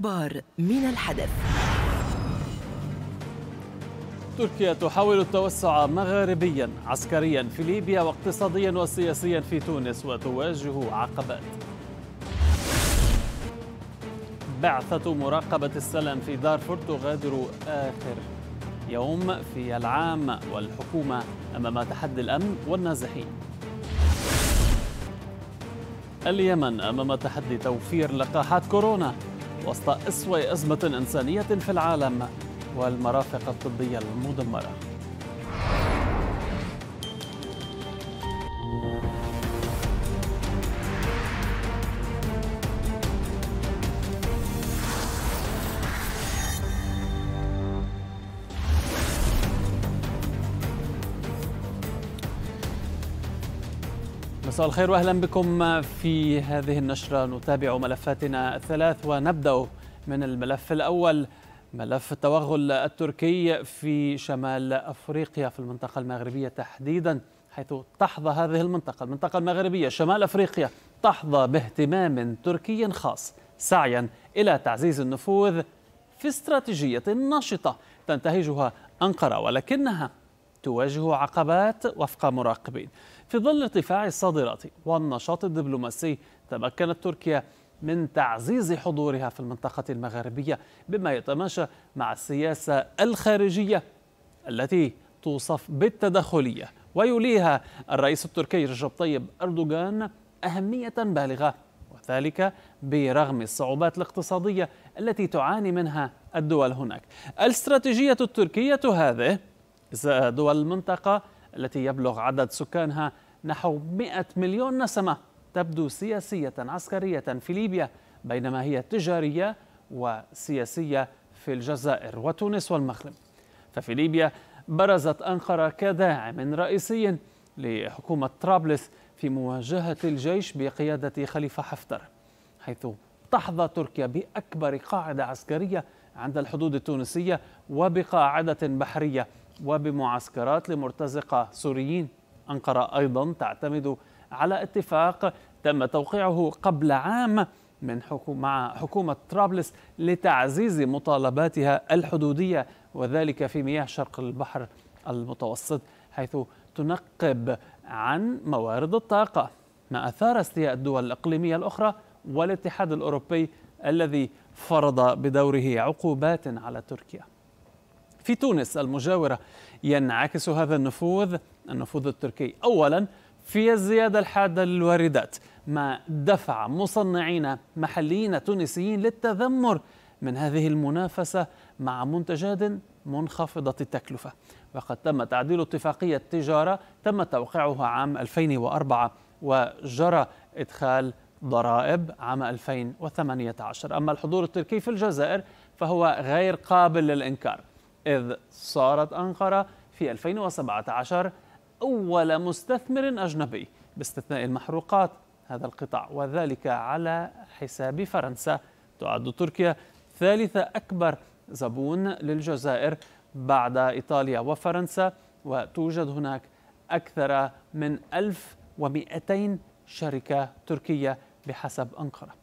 الأخبار من الحدث تركيا تحاول التوسع مغاربيا عسكريا في ليبيا واقتصاديا وسياسيا في تونس وتواجه عقبات بعثة مراقبة السلام في دارفور تغادر آخر يوم في العام والحكومة أمام تحدي الأمن والنازحين اليمن أمام تحدي توفير لقاحات كورونا وسط أسوأ أزمة إنسانية في العالم والمرافق الطبية المدمرة مساء الخير واهلا بكم في هذه النشره نتابع ملفاتنا الثلاث ونبدا من الملف الاول ملف التوغل التركي في شمال افريقيا في المنطقه المغربيه تحديدا حيث تحظى هذه المنطقه المنطقه المغربيه شمال افريقيا تحظى باهتمام تركي خاص سعيا الى تعزيز النفوذ في استراتيجيه نشطه تنتهجها انقره ولكنها تواجه عقبات وفق مراقبين في ظل ارتفاع الصادرات والنشاط الدبلوماسي تمكنت تركيا من تعزيز حضورها في المنطقة المغاربية بما يتماشى مع السياسة الخارجية التي توصف بالتدخلية ويوليها الرئيس التركي رجب طيب أردوغان أهمية بالغة وذلك برغم الصعوبات الاقتصادية التي تعاني منها الدول هناك الاستراتيجية التركية هذه دول المنطقة التي يبلغ عدد سكانها نحو 100 مليون نسمة تبدو سياسية عسكرية في ليبيا بينما هي تجارية وسياسية في الجزائر وتونس والمغرب ففي ليبيا برزت أنقرة كداعم رئيسي لحكومة طرابلس في مواجهة الجيش بقيادة خليفة حفتر حيث تحظى تركيا بأكبر قاعدة عسكرية عند الحدود التونسية وبقاعدة بحرية وبمعسكرات لمرتزقة سوريين أنقرة أيضا تعتمد على اتفاق تم توقيعه قبل عام من حكومة مع حكومة طرابلس لتعزيز مطالباتها الحدودية وذلك في مياه شرق البحر المتوسط حيث تنقب عن موارد الطاقة ما أثار استياء الدول الإقليمية الأخرى والاتحاد الأوروبي الذي فرض بدوره عقوبات على تركيا في تونس المجاورة ينعكس هذا النفوذ النفوذ التركي أولا في الزيادة الحادة للواردات ما دفع مصنعين محليين تونسيين للتذمر من هذه المنافسة مع منتجات منخفضة التكلفة وقد تم تعديل اتفاقية تجارة تم توقيعها عام 2004 وجرى إدخال ضرائب عام 2018 أما الحضور التركي في الجزائر فهو غير قابل للإنكار إذ صارت أنقرة في 2017 أول مستثمر أجنبي باستثناء المحروقات هذا القطاع وذلك على حساب فرنسا تعد تركيا ثالث أكبر زبون للجزائر بعد إيطاليا وفرنسا وتوجد هناك أكثر من 1200 شركة تركية بحسب أنقرة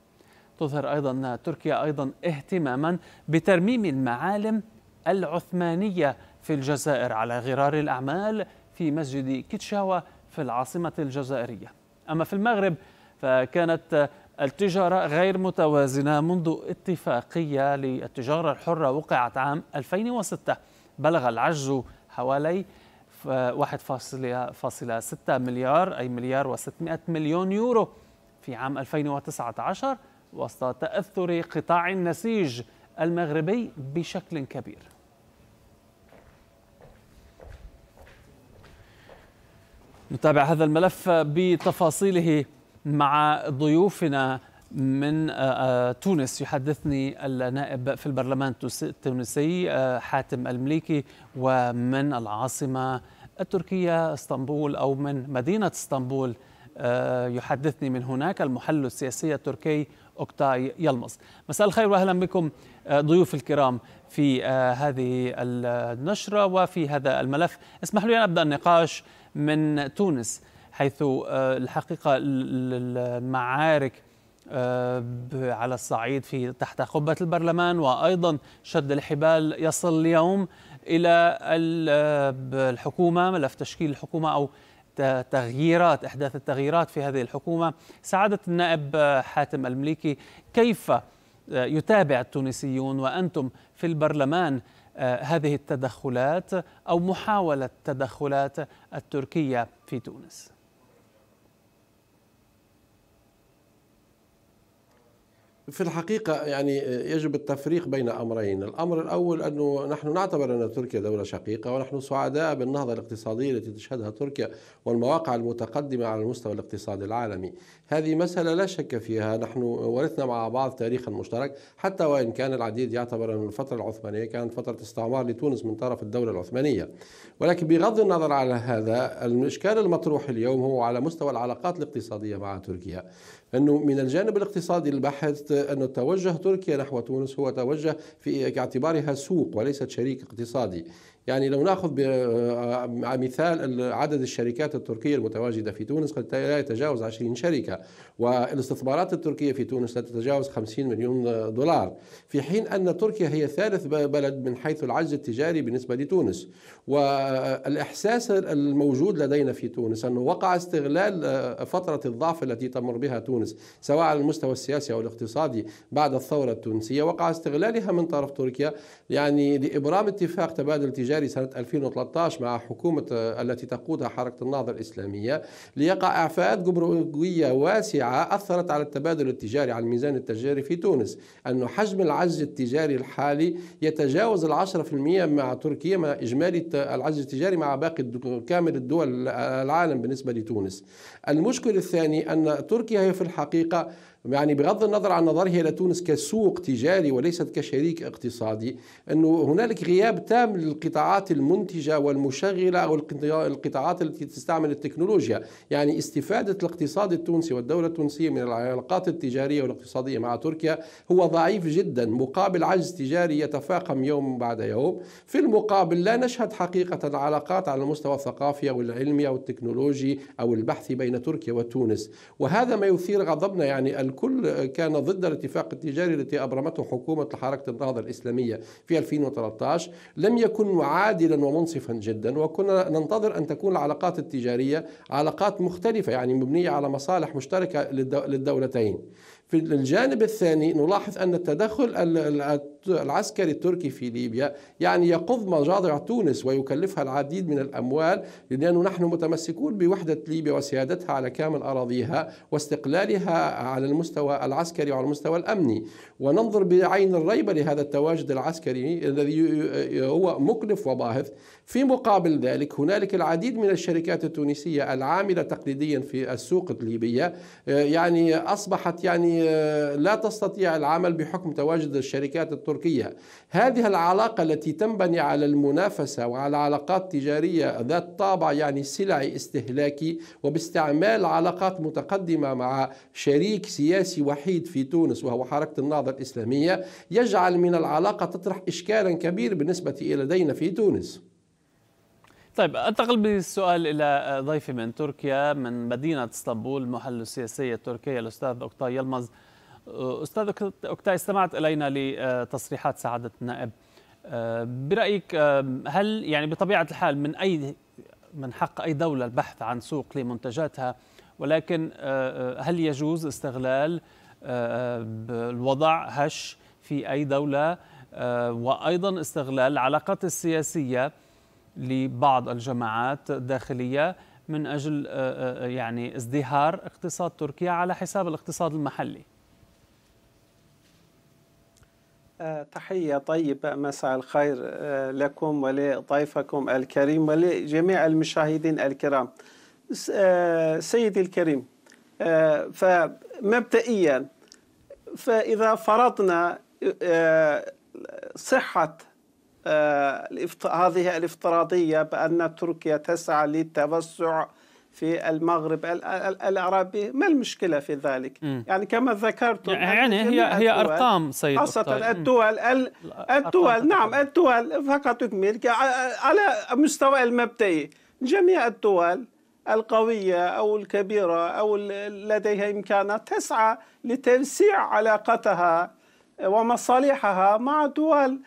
تظهر أيضا تركيا أيضا اهتماما بترميم المعالم العثمانية في الجزائر على غرار الأعمال في مسجد كيتشاوا في العاصمة الجزائرية أما في المغرب فكانت التجارة غير متوازنة منذ اتفاقية للتجارة الحرة وقعت عام 2006 بلغ العجز حوالي 1.6 مليار أي مليار و600 مليون يورو في عام 2019 وسط تأثر قطاع النسيج المغربي بشكل كبير نتابع هذا الملف بتفاصيله مع ضيوفنا من آه، آه، تونس يحدثني النائب في البرلمان التونسي آه، حاتم المليكي ومن العاصمة التركية اسطنبول أو من مدينة اسطنبول يحدثني من هناك المحلل السياسي التركي أوكتاي يلمص مساء الخير وأهلا بكم آه، ضيوف الكرام في آه، هذه النشرة وفي هذا الملف اسمحوا لي أن أبدأ النقاش من تونس حيث آه، الحقيقة المعارك على الصعيد في تحت قبة البرلمان وأيضا شد الحبال يصل اليوم إلى الحكومة ملف تشكيل الحكومة أو تغييرات احداث التغييرات في هذه الحكومه سعاده النائب آه، حاتم المليكي كيف آه، يتابع التونسيون وانتم في البرلمان آه، هذه التدخلات او محاوله تدخلات التركيه في تونس في الحقيقة يعني يجب التفريق بين أمرين الأمر الأول أنه نحن نعتبر أن تركيا دولة شقيقة ونحن سعداء بالنهضة الاقتصادية التي تشهدها تركيا والمواقع المتقدمة على المستوى الاقتصادي العالمي هذه مسألة لا شك فيها نحن ورثنا مع بعض تاريخا مشترك حتى وإن كان العديد يعتبر أن الفترة العثمانية كانت فترة استعمار لتونس من طرف الدولة العثمانية ولكن بغض النظر على هذا الإشكال المطروح اليوم هو على مستوى العلاقات الاقتصادية مع تركيا أنه من الجانب الاقتصادي البحث أن توجه تركيا نحو تونس هو توجه في اعتبارها سوق وليست شريك اقتصادي يعني لو ناخذ آه، مثال عدد الشركات التركية المتواجدة في تونس قد لا يتجاوز 20 شركة والاستثمارات التركية في تونس لا تتجاوز 50 مليون دولار في حين أن تركيا هي ثالث بلد من حيث العجز التجاري بالنسبة لتونس والإحساس الموجود لدينا في تونس أنه وقع استغلال آه، فترة الضعف التي تمر بها تونس سواء على المستوى السياسي أو الاقتصادي بعد الثورة التونسية وقع استغلالها من طرف تركيا يعني لإبرام اتفاق تبادل تجاري الجاري سنة 2013 مع حكومة آه، التي تقودها حركة النهضة الإسلامية ليقع إعفاءات جمركية واسعة أثرت على التبادل التجاري على الميزان التجاري في تونس أن حجم العجز التجاري الحالي يتجاوز العشرة في المية مع تركيا مع إجمالي العجز التجاري مع باقي كامل الدول آه، العالم بالنسبة لتونس المشكل الثاني أن تركيا هي في الحقيقة يعني بغض النظر عن نظرها الى تونس كسوق تجاري وليست كشريك اقتصادي انه هنالك غياب تام للقطاعات المنتجه والمشغله او القطاعات التي تستعمل التكنولوجيا، يعني استفاده الاقتصاد التونسي والدوله التونسيه من العلاقات التجاريه والاقتصاديه مع تركيا هو ضعيف جدا مقابل عجز تجاري يتفاقم يوم بعد يوم، في المقابل لا نشهد حقيقه علاقات على المستوى الثقافي او العلمي او التكنولوجي او البحثي بين تركيا وتونس، وهذا ما يثير غضبنا يعني الكل كان ضد الاتفاق التجاري التي أبرمته حكومة حركة النهضة الإسلامية في 2013 لم يكن عادلا ومنصفا جدا وكنا ننتظر أن تكون العلاقات التجارية علاقات مختلفة يعني مبنية على مصالح مشتركة للدولتين في الجانب الثاني نلاحظ أن التدخل العسكري التركي في ليبيا يعني يقض مجاضع تونس ويكلفها العديد من الأموال لأنه نحن متمسكون بوحدة ليبيا وسيادتها على كامل أراضيها واستقلالها على المستوى العسكري وعلى المستوى الأمني وننظر بعين الريبة لهذا التواجد العسكري الذي هو مكلف وباهظ في مقابل ذلك هنالك العديد من الشركات التونسية العاملة تقليديا في السوق الليبية آه، يعني أصبحت يعني آه، لا تستطيع العمل بحكم تواجد الشركات التركية تركيا هذه العلاقة التي تنبني على المنافسة وعلى علاقات تجارية ذات طابع يعني سلعي استهلاكي وباستعمال علاقات متقدمة مع شريك سياسي وحيد في تونس وهو حركة النهضة الإسلامية يجعل من العلاقة تطرح إشكالا كبير بالنسبة لدينا في تونس طيب انتقل بالسؤال الى ضيفي من تركيا من مدينه اسطنبول المحلل السياسي التركي الاستاذ اوكتاي يلمز أستاذ اوكتاي استمعت إلينا لتصريحات سعادة النائب آه، برأيك آه، هل يعني بطبيعة الحال من أي من حق أي دولة البحث عن سوق لمنتجاتها ولكن آه، هل يجوز استغلال الوضع هش في أي دولة وأيضا استغلال العلاقات السياسية لبعض الجماعات الداخلية من أجل يعني ازدهار اقتصاد تركيا على حساب الاقتصاد المحلي آه، تحية طيبة مساء الخير آه، لكم ولضيفكم الكريم ولجميع المشاهدين الكرام آه، سيدي الكريم فمبدئيا فإذا فرضنا صحة هذه الافتراضية بأن تركيا تسعى للتوسع في المغرب العربي ما المشكلة في ذلك م. يعني كما ذكرت يعني, يعني هي هي أرقام سيد خاصة طيب. الدول الدول نعم الدول فقط تكمل على مستوى المبدئي جميع الدول القوية أو الكبيرة أو لديها إمكانات تسعى لتوسيع علاقتها ومصالحها مع دول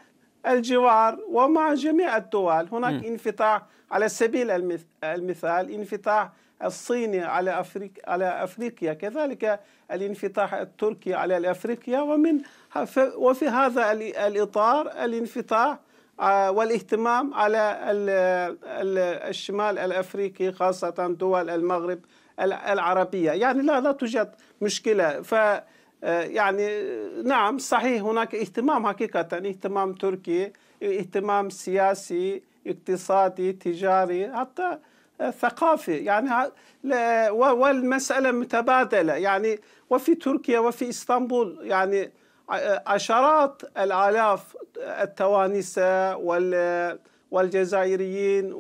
الجوار ومع جميع الدول هناك م. انفتاح على سبيل المثال انفتاح الصيني على أفريقيا, على أفريقيا كذلك الانفتاح التركي على أفريقيا ومن وفي هذا الإطار الانفتاح آه، والاهتمام على الشمال الأفريقي خاصة دول المغرب العربية يعني لا لا توجد مشكلة ف آه، يعني نعم صحيح هناك اهتمام حقيقة اهتمام تركي اهتمام سياسي اقتصادي تجاري حتى ثقافي يعني والمسألة متبادلة يعني وفي تركيا وفي إسطنبول يعني عشرات الآلاف التوانسة وال والجزائريين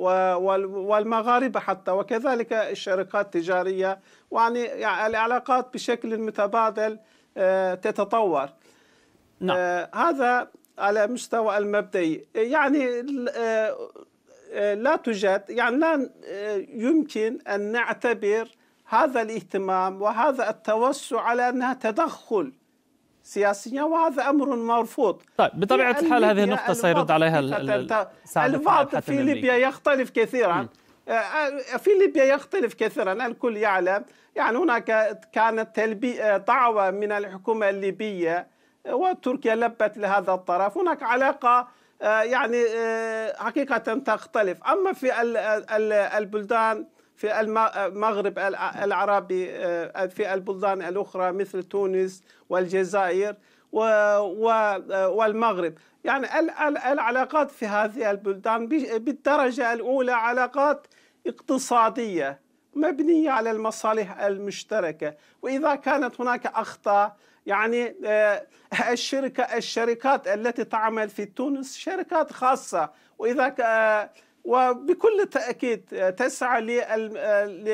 والمغاربة حتى وكذلك الشركات التجارية يعني, يعني العلاقات بشكل متبادل آه، تتطور نعم. آه، هذا على مستوى المبدئي يعني آه، آه، لا توجد يعني لا آه، يمكن أن نعتبر هذا الاهتمام وهذا التوسع على أنها تدخل سياسيا وهذا امر مرفوض طيب بطبيعه الحال هذه النقطه سيرد عليها الوضع في ليبيا يختلف كثيرا م. في ليبيا يختلف كثيرا الكل يعلم يعني هناك كانت دعوه من الحكومه الليبيه وتركيا لبت لهذا الطرف هناك علاقة آه، يعني آه، حقيقة تختلف أما في البلدان في المغرب العربي آه، في البلدان الأخرى مثل تونس والجزائر والمغرب يعني العلاقات في هذه البلدان بالدرجة الأولى علاقات اقتصادية مبنية على المصالح المشتركة وإذا كانت هناك أخطاء يعني آه، الشركة الشركات التي تعمل في تونس شركات خاصة وإذا آه، وبكل تأكيد آه، تسعى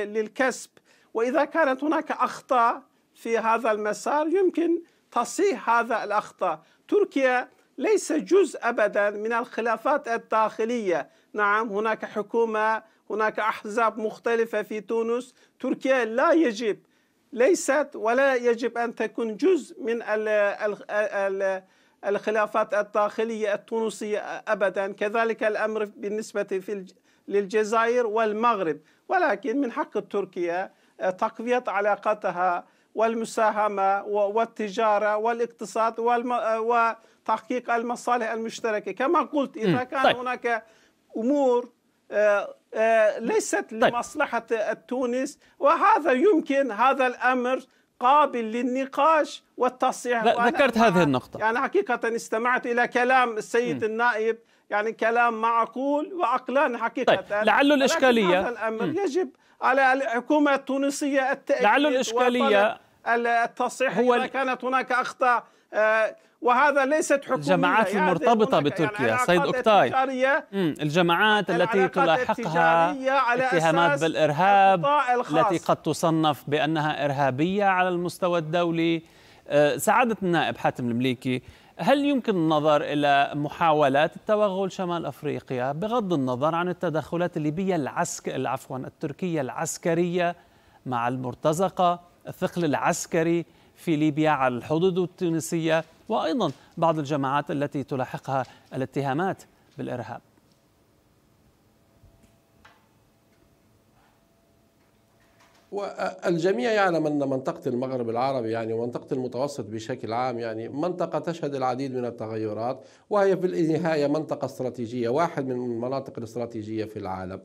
للكسب وإذا كانت هناك أخطاء في هذا المسار يمكن تصحيح هذا الأخطاء تركيا ليس جزء أبدا من الخلافات الداخلية نعم هناك حكومة هناك أحزاب مختلفة في تونس تركيا لا يجب ليست ولا يجب أن تكون جزء من الخلافات الداخلية التونسية أبدا كذلك الأمر بالنسبة في للجزائر والمغرب ولكن من حق تركيا آه، تقوية علاقتها والمساهمة والتجارة والاقتصاد آه، وتحقيق المصالح المشتركة كما قلت إذا كان طيب. هناك أمور آه، آه، ليست طيب. لمصلحة التونس وهذا يمكن هذا الأمر قابل للنقاش والتصحيح ذكرت هذه النقطة يعني حقيقة استمعت إلى كلام السيد م. النائب يعني كلام معقول وعقلاني حقيقة طيب. لعل الإشكالية هذا الأمر م. يجب على الحكومة التونسية التأكيد لعل الإشكالية التصحيح هو إذا كانت هناك أخطاء آه، وهذا ليست حكومية الجماعات المرتبطة يعني بتركيا يعني سيد أكتاي الجماعات التي تلاحقها اتهامات بالإرهاب التي قد تصنف بأنها إرهابية على المستوى الدولي أه، سعادة النائب حاتم المليكي هل يمكن النظر إلى محاولات التوغل شمال أفريقيا بغض النظر عن التدخلات الليبية العسك عفوا التركية العسكرية مع المرتزقة الثقل العسكري في ليبيا على الحدود التونسية وأيضا بعض الجماعات التي تلاحقها الاتهامات بالإرهاب والجميع يعلم ان منطقه المغرب العربي يعني ومنطقه المتوسط بشكل عام يعني منطقه تشهد العديد من التغيرات وهي في النهايه منطقه استراتيجيه واحد من المناطق الاستراتيجيه في العالم.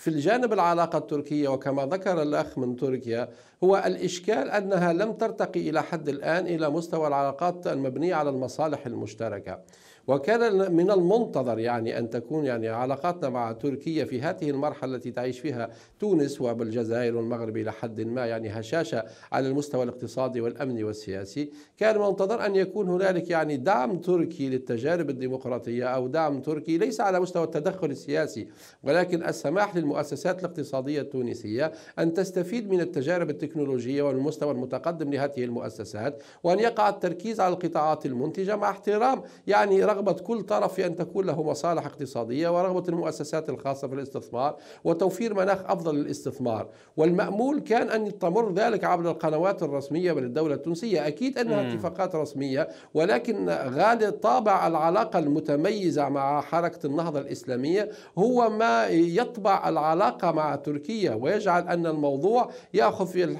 في الجانب العلاقة التركية وكما ذكر الأخ من تركيا هو الإشكال أنها لم ترتقي إلى حد الآن إلى مستوى العلاقات المبنية على المصالح المشتركة وكان من المنتظر يعني أن تكون يعني علاقاتنا مع تركيا في هذه المرحلة التي تعيش فيها تونس وبالجزائر والمغرب إلى حد ما يعني هشاشة على المستوى الاقتصادي والأمني والسياسي كان منتظر أن يكون هنالك يعني دعم تركي للتجارب الديمقراطية أو دعم تركي ليس على مستوى التدخل السياسي ولكن السماح للمؤسسات الاقتصادية التونسية أن تستفيد من التجارب التكنولوجية والمستوى المتقدم لهذه المؤسسات وأن يقع التركيز على القطاعات المنتجة مع احترام يعني رغبة كل طرف في أن تكون له مصالح اقتصادية ورغبة المؤسسات الخاصة في الاستثمار وتوفير مناخ أفضل للاستثمار والمأمول كان أن تمر ذلك عبر القنوات الرسمية من الدولة التونسية أكيد أنها م. اتفاقات رسمية ولكن غالي طابع العلاقة المتميزة مع حركة النهضة الإسلامية هو ما يطبع العلاقة مع تركيا ويجعل أن الموضوع يأخذ في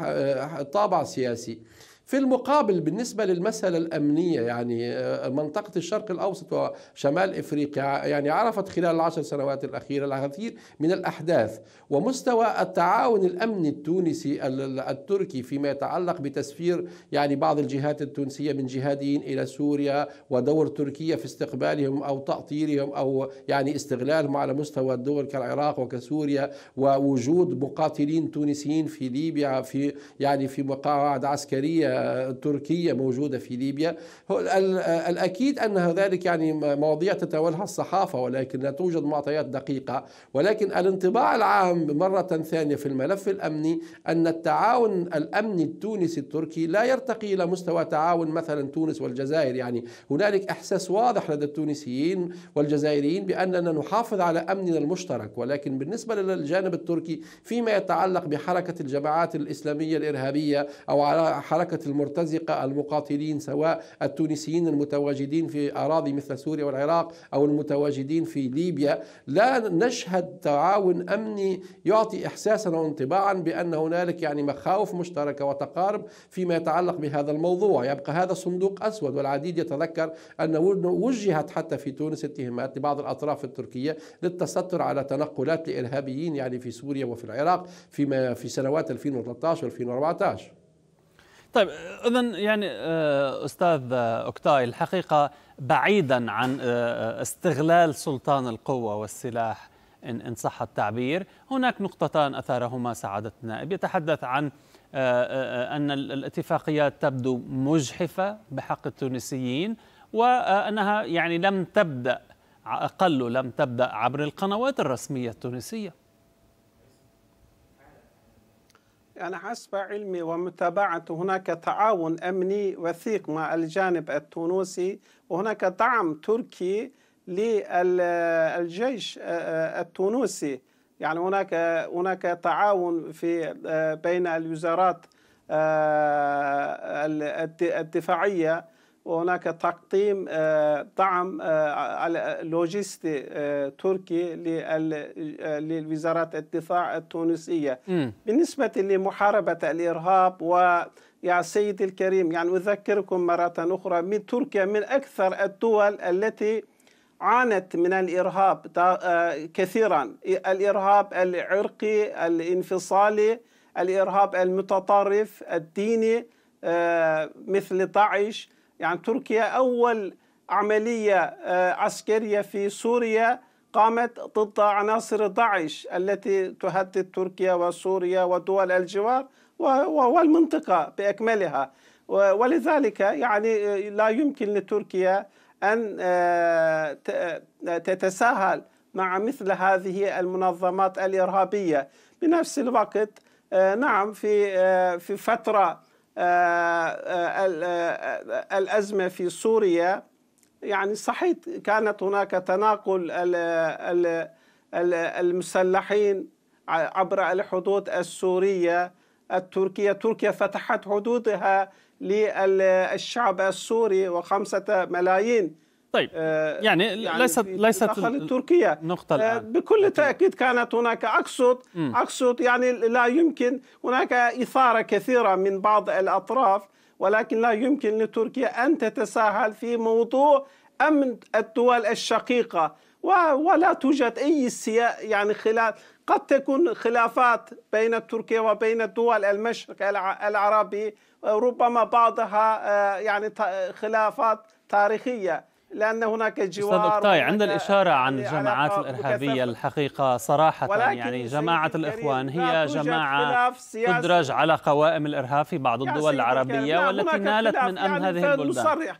طابع سياسي في المقابل بالنسبة للمسألة الأمنية يعني آه، منطقة الشرق الأوسط وشمال إفريقيا يعني عرفت خلال العشر سنوات الأخيرة الكثير من الأحداث ومستوى التعاون الأمني التونسي التركي فيما يتعلق بتسفير يعني بعض الجهات التونسية من جهاديين إلى سوريا ودور تركيا في استقبالهم أو تأطيرهم أو يعني استغلالهم على مستوى الدول كالعراق وكسوريا ووجود مقاتلين تونسيين في ليبيا في يعني في مقاعد عسكرية التركية موجودة في ليبيا الأكيد أن ذلك يعني مواضيع تتولها الصحافة ولكن لا توجد معطيات دقيقة ولكن الانطباع العام مرة ثانية في الملف الأمني أن التعاون الأمني التونسي التركي لا يرتقي إلى مستوى تعاون مثلا تونس والجزائر يعني هنالك إحساس واضح لدى التونسيين والجزائريين بأننا نحافظ على أمننا المشترك ولكن بالنسبة للجانب التركي فيما يتعلق بحركة الجماعات الإسلامية الإرهابية أو على حركة المرتزقة المقاتلين سواء التونسيين المتواجدين في أراضي مثل سوريا والعراق أو المتواجدين في ليبيا لا نشهد تعاون أمني يعطي إحساسا وانطباعا بأن هنالك يعني مخاوف مشتركة وتقارب فيما يتعلق بهذا الموضوع يبقى هذا صندوق أسود والعديد يتذكر أن وجهت حتى في تونس اتهامات لبعض الأطراف التركية للتستر على تنقلات لإرهابيين يعني في سوريا وفي العراق فيما في سنوات 2013 و 2014 طيب اذا يعني آه، استاذ آه، اوكتاي الحقيقه بعيدا عن آه، استغلال سلطان القوه والسلاح ان صح التعبير هناك نقطتان اثارهما سعاده النائب يتحدث عن ان الاتفاقيات تبدو مجحفه بحق التونسيين وانها يعني لم تبدا اقل لم تبدا عبر القنوات الرسميه التونسيه يعني حسب علمي ومتابعته هناك تعاون أمني وثيق مع الجانب التونسي وهناك دعم تركي للجيش آه، آه، التونسي يعني هناك هناك تعاون في آه، بين الوزارات الدفاعيه وهناك تقديم دعم آه، آه، لوجستي آه، تركي للوزارات الدفاع التونسية بالنسبة لمحاربة الإرهاب و يا سيدي الكريم يعني أذكركم مرة أخرى من تركيا من أكثر الدول التي عانت من الإرهاب كثيرا الإرهاب العرقي الانفصالي الإرهاب المتطرف الديني مثل داعش يعني تركيا أول عملية آه، عسكرية في سوريا قامت ضد عناصر داعش التي تهدد تركيا وسوريا ودول الجوار والمنطقة بأكملها ولذلك يعني آه، لا يمكن لتركيا أن آه، تتساهل مع مثل هذه المنظمات الإرهابية بنفس الوقت نعم في في فترة آه، آه، آه، الأزمة في سوريا يعني صحيح كانت هناك تناقل المسلحين عبر الحدود السورية التركية تركيا فتحت حدودها للشعب السوري وخمسة ملايين طيب آه، يعني, يعني ليست ليست تركيا نقطة آه، الآن. بكل لكن... تأكيد كانت هناك أقصد أقصد يعني لا يمكن هناك إثارة كثيرة من بعض الأطراف ولكن لا يمكن لتركيا أن تتساهل في موضوع أمن الدول الشقيقة ولا توجد أي سيا يعني خلال قد تكون خلافات بين تركيا وبين الدول المشرق العربي ربما بعضها آه، يعني خلافات تاريخية لان هناك جوار استاذ اوكتاي عند الاشاره عن الجماعات الارهابيه الحقيقه صراحه يعني جماعه الاخوان هي جماعه تدرج على قوائم الارهاب في بعض الدول العربيه والتي نالت من امن يعني هذه البلدان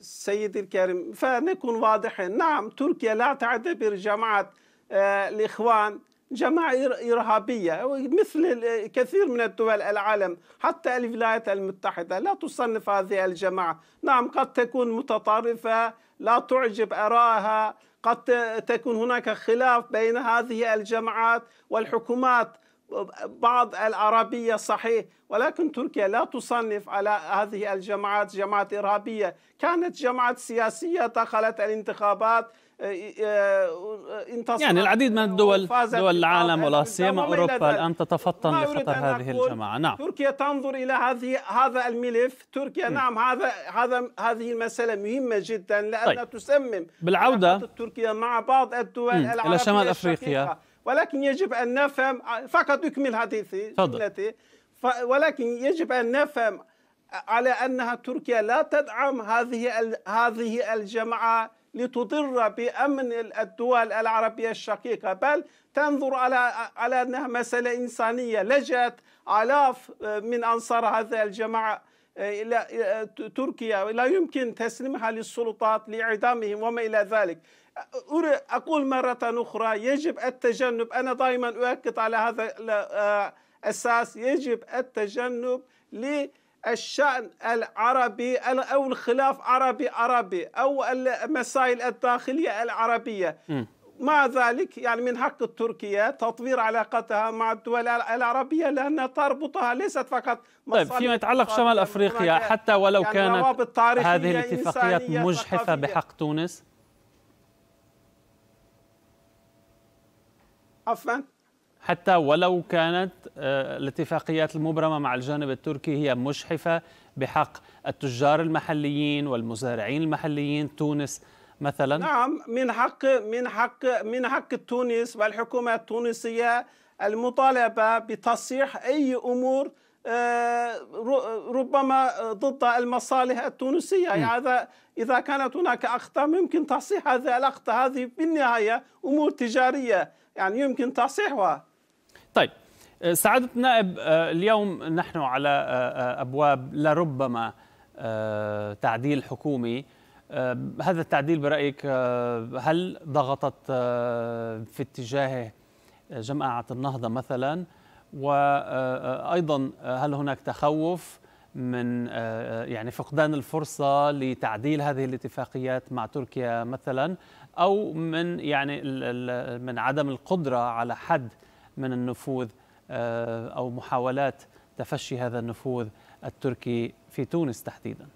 سيدي الكريم فنكون واضحين نعم تركيا لا تعتبر جماعه آه الاخوان جماعة إرهابية مثل كثير من الدول العالم حتى الولايات المتحدة لا تصنف هذه الجماعة نعم قد تكون متطرفة لا تعجب أراها قد تكون هناك خلاف بين هذه الجماعات والحكومات بعض العربية صحيح ولكن تركيا لا تصنف على هذه الجماعات جماعات إرهابية كانت جماعات سياسية دخلت الانتخابات انتصر يعني العديد من الدول دول العالم ولا سيما اوروبا الان تتفطن لخطر هذه الجماعه نعم تركيا تنظر الى هذه هذا الملف تركيا م. نعم هذا هذا هذه المساله مهمه جدا لانها طيب. تسمم بالعوده تركيا مع بعض الدول م. العربيه الى شمال افريقيا ولكن يجب ان نفهم فقط اكمل حديثي جملتي ولكن يجب ان نفهم على انها تركيا لا تدعم هذه هذه الجماعه لتضر بأمن الدول العربية الشقيقة بل تنظر على على أنها مسألة إنسانية لجأت آلاف آه، من أنصار هذه الجماعة آه، إلى آه، تركيا لا يمكن تسليمها للسلطات لإعدامهم وما إلى ذلك أقول مرة أخرى يجب التجنب أنا دائما أؤكد على هذا الأساس يجب التجنب ل الشأن العربي أو الخلاف عربي عربي أو المسائل الداخلية العربية م. مع ذلك يعني من حق تركيا تطوير علاقتها مع الدول العربية لأنها تربطها ليست فقط طيب فيما يتعلق شمال أفريقيا حتى ولو يعني كانت هذه الاتفاقيات مجحفة ثقافية. بحق تونس عفوا حتى ولو كانت آه، الاتفاقيات المبرمة مع الجانب التركي هي مشحفة بحق التجار المحليين والمزارعين المحليين تونس مثلا نعم من حق من حق من حق تونس والحكومة التونسية المطالبة بتصحيح أي أمور آه، ربما ضد المصالح التونسية يعني هذا إذا كانت هناك أخطاء يمكن تصحيح هذه الأخطاء هذه بالنهاية أمور تجارية يعني يمكن تصحيحها آه، سعادة النائب آه، اليوم نحن على آه، أبواب لربما تعديل حكومي هذا التعديل برأيك هل ضغطت في اتجاهه جماعة النهضة مثلا وأيضا هل هناك تخوف من يعني فقدان الفرصة لتعديل هذه الاتفاقيات مع تركيا مثلا أو من يعني من عدم القدرة على حد من النفوذ آه، أو محاولات تفشي هذا النفوذ التركي في تونس تحديدا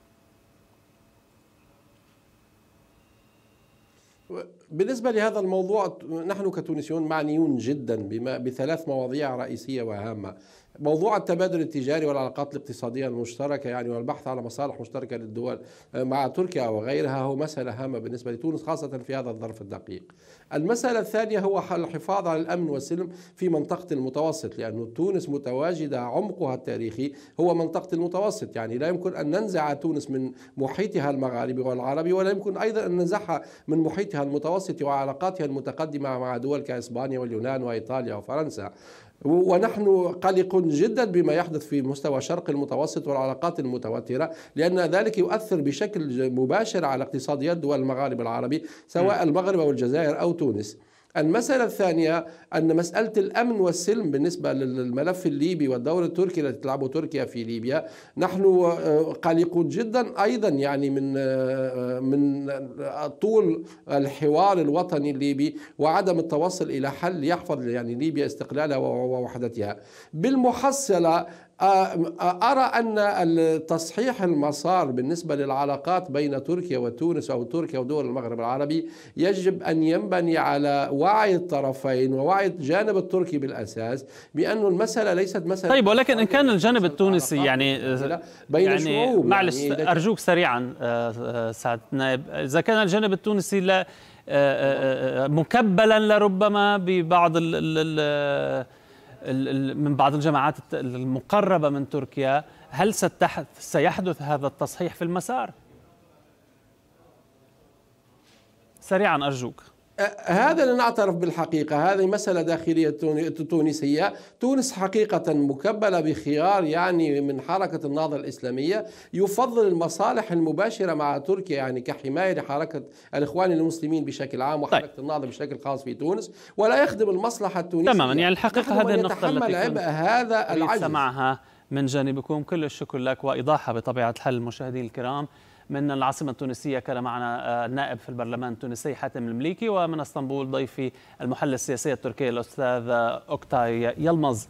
بالنسبة لهذا الموضوع نحن كتونسيون معنيون جدا بما بثلاث مواضيع رئيسية وهامة موضوع التبادل التجاري والعلاقات الاقتصادية المشتركة يعني والبحث على مصالح مشتركة للدول مع تركيا وغيرها هو مسألة هامة بالنسبة لتونس خاصة في هذا الظرف الدقيق المسألة الثانية هو الحفاظ على الأمن والسلم في منطقة المتوسط لأن تونس متواجدة عمقها التاريخي هو منطقة المتوسط يعني لا يمكن أن ننزع تونس من محيطها المغاربي والعربي ولا يمكن أيضا أن ننزعها من محيطها المتوسط وعلاقاتها المتقدمة مع دول كإسبانيا واليونان وإيطاليا وفرنسا ونحن قلق جدا بما يحدث في مستوى شرق المتوسط والعلاقات المتوترة لأن ذلك يؤثر بشكل مباشر على اقتصاديات دول المغارب العربي سواء المغرب أو الجزائر أو تونس المسألة الثانية أن مسألة الأمن والسلم بالنسبة للملف الليبي والدور التركي التي تلعبه تركيا في ليبيا نحن آه، قلقون جدا أيضا يعني من آه، من طول الحوار الوطني الليبي وعدم التوصل إلى حل يحفظ يعني ليبيا استقلالها ووحدتها بالمحصلة أرى أن تصحيح المسار بالنسبة للعلاقات بين تركيا وتونس أو تركيا ودول المغرب العربي يجب أن ينبني على وعي الطرفين ووعي الجانب التركي بالأساس بأن المسألة ليست مسألة طيب ولكن إن كان الجانب التونسي يعني آه، بين يعني شعوب يعني معلش يعني أرجوك سريعا آه، آه، سعد نائب إذا كان الجانب التونسي لا مكبلا لربما ببعض ال من بعض الجماعات المقربة من تركيا هل سيحدث هذا التصحيح في المسار؟ سريعا أرجوك هذا لنعترف نعترف بالحقيقة هذه مسألة داخلية تونسية تونس حقيقة مكبلة بخيار يعني من حركة النهضة الإسلامية يفضل المصالح المباشرة مع تركيا يعني كحماية لحركة الإخوان المسلمين بشكل عام طيب. وحركة طيب. النهضة بشكل خاص في تونس ولا يخدم المصلحة التونسية تماما يعني الحقيقة هذه النقطة التي عبء هذا العجز سمعها من جانبكم كل الشكر لك وإيضاحها بطبيعة الحال المشاهدين الكرام من العاصمة التونسية كان معنا آه، النائب في البرلمان التونسي حاتم المليكي ومن اسطنبول ضيفي المحلل السياسي التركي الأستاذ آه، أوكتاي يلمز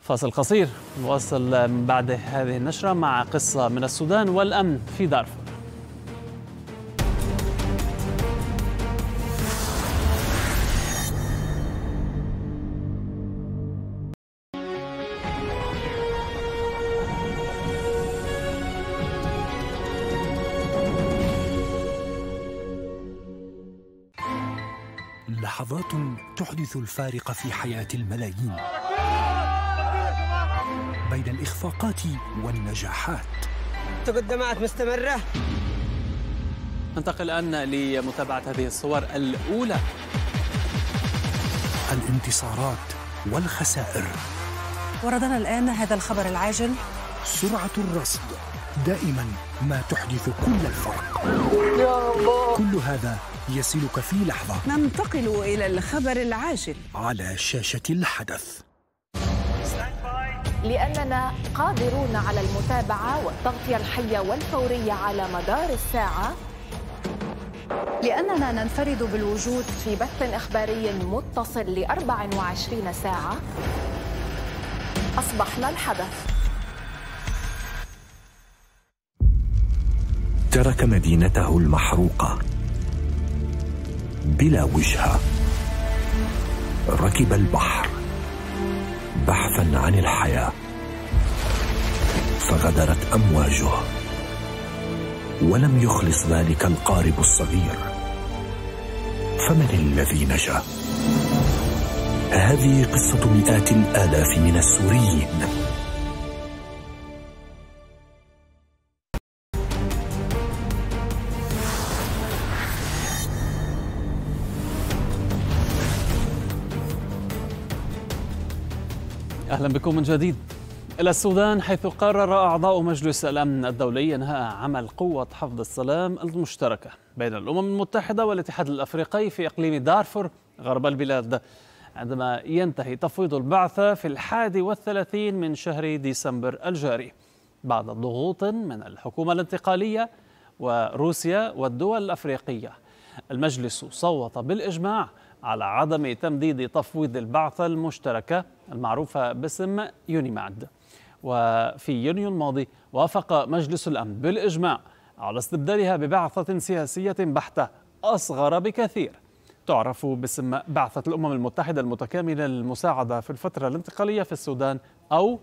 فاصل قصير نواصل آه، بعد هذه النشرة مع قصة من السودان والأمن في دارفور تحدث الفارق في حياة الملايين بين الإخفاقات والنجاحات تقدمات مستمرة ننتقل الآن لمتابعة هذه الصور الأولى الانتصارات والخسائر وردنا الآن هذا الخبر العاجل سرعة الرصد دائما ما تحدث كل الفرق يا الله كل هذا يصلك في لحظة ننتقل إلى الخبر العاجل على شاشة الحدث لأننا قادرون على المتابعة والتغطية الحية والفورية على مدار الساعة لأننا ننفرد بالوجود في بث إخباري متصل ل 24 ساعة أصبحنا الحدث ترك مدينته المحروقة بلا وجهه ركب البحر بحثا عن الحياه فغدرت امواجه ولم يخلص ذلك القارب الصغير فمن الذي نجا هذه قصه مئات الالاف من السوريين أهلا بكم من جديد إلى السودان حيث قرر أعضاء مجلس الأمن الدولي إنهاء عمل قوة حفظ السلام المشتركة بين الأمم المتحدة والاتحاد الأفريقي في إقليم دارفور غرب البلاد عندما ينتهي تفويض البعثة في الحادي والثلاثين من شهر ديسمبر الجاري بعد ضغوط من الحكومة الانتقالية وروسيا والدول الأفريقية المجلس صوت بالإجماع على عدم تمديد تفويض البعثة المشتركة المعروفة باسم يونيماد وفي يونيو الماضي وافق مجلس الأمن بالإجماع على استبدالها ببعثة سياسية بحتة أصغر بكثير تعرف باسم بعثة الأمم المتحدة المتكاملة للمساعدة في الفترة الانتقالية في السودان أو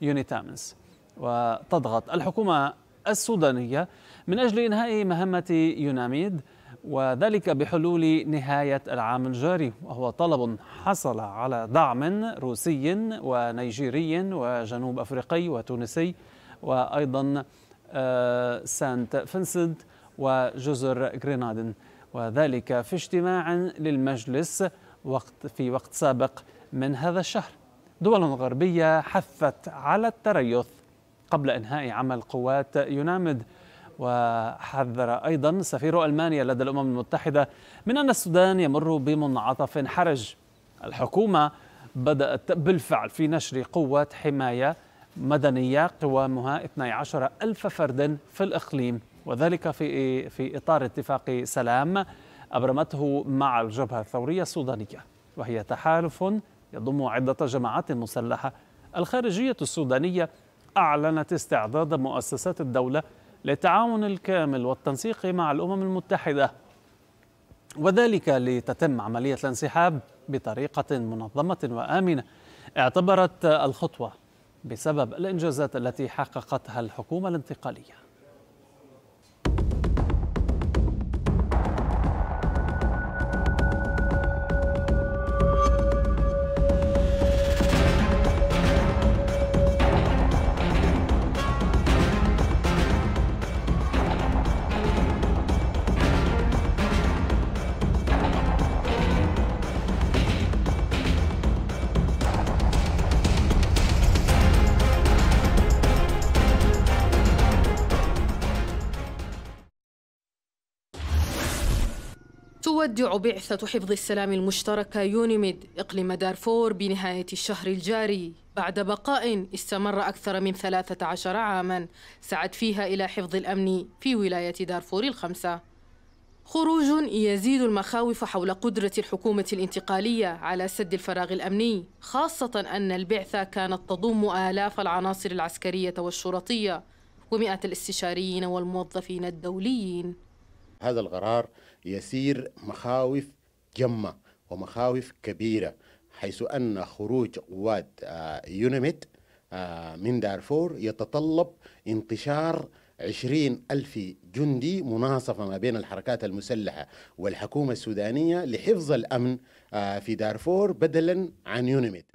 يونيتامنس وتضغط الحكومة السودانية من أجل إنهاء مهمة يوناميد وذلك بحلول نهاية العام الجاري وهو طلب حصل على دعم روسي ونيجيري وجنوب أفريقي وتونسي وأيضا آه، سانت فنسد وجزر غرينادن وذلك في اجتماع للمجلس وقت في وقت سابق من هذا الشهر دول غربية حثت على التريث قبل إنهاء عمل قوات يونامد وحذر أيضا سفير ألمانيا لدى الأمم المتحدة من أن السودان يمر بمنعطف حرج الحكومة بدأت بالفعل في نشر قوات حماية مدنية قوامها 12 ألف فرد في الإقليم وذلك في, في إطار اتفاق سلام أبرمته مع الجبهة الثورية السودانية وهي تحالف يضم عدة جماعات مسلحة الخارجية السودانية أعلنت استعداد مؤسسات الدولة للتعاون الكامل والتنسيق مع الأمم المتحدة وذلك لتتم عملية الانسحاب بطريقة منظمة وآمنة اعتبرت الخطوة بسبب الإنجازات التي حققتها الحكومة الانتقالية تودع بعثة حفظ السلام المشتركة يونيميد إقليم دارفور بنهاية الشهر الجاري بعد بقاء استمر أكثر من 13 عاما سعت فيها إلى حفظ الأمن في ولاية دارفور الخمسة خروج يزيد المخاوف حول قدرة الحكومة الانتقالية على سد الفراغ الأمني خاصة أن البعثة كانت تضم آلاف العناصر العسكرية والشرطية ومئات الاستشاريين والموظفين الدوليين هذا القرار يسير مخاوف جمة ومخاوف كبيرة حيث أن خروج قوات آه، يونيميت آه، من دارفور يتطلب انتشار عشرين ألف جندي مناصفة ما بين الحركات المسلحة والحكومة السودانية لحفظ الأمن آه، في دارفور بدلا عن يونيميت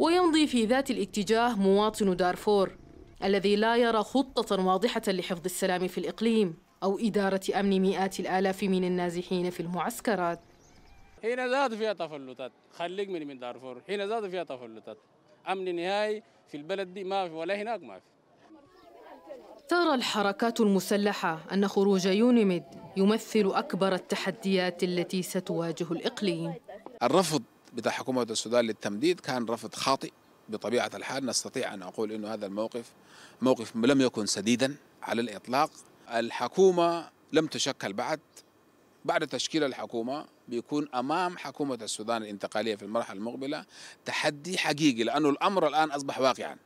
ويمضي في ذات الاتجاه مواطن دارفور الذي لا يرى خطة واضحة لحفظ السلام في الإقليم أو إدارة أمن مئات الآلاف من النازحين في المعسكرات هنا زاد فيها تفلتات خليك من من دارفور هنا زاد فيها تفلتات أمن نهائي في البلد دي ما في ولا هناك ما في ترى الحركات المسلحة أن خروج يونيميد يمثل أكبر التحديات التي ستواجه الإقليم الرفض بتاع حكومة السودان للتمديد كان رفض خاطئ بطبيعة الحال نستطيع أن أقول أن هذا الموقف موقف لم يكن سديدا على الإطلاق الحكومة لم تشكل بعد بعد تشكيل الحكومة بيكون أمام حكومة السودان الانتقالية في المرحلة المقبلة تحدي حقيقي لأنه الأمر الآن أصبح واقعا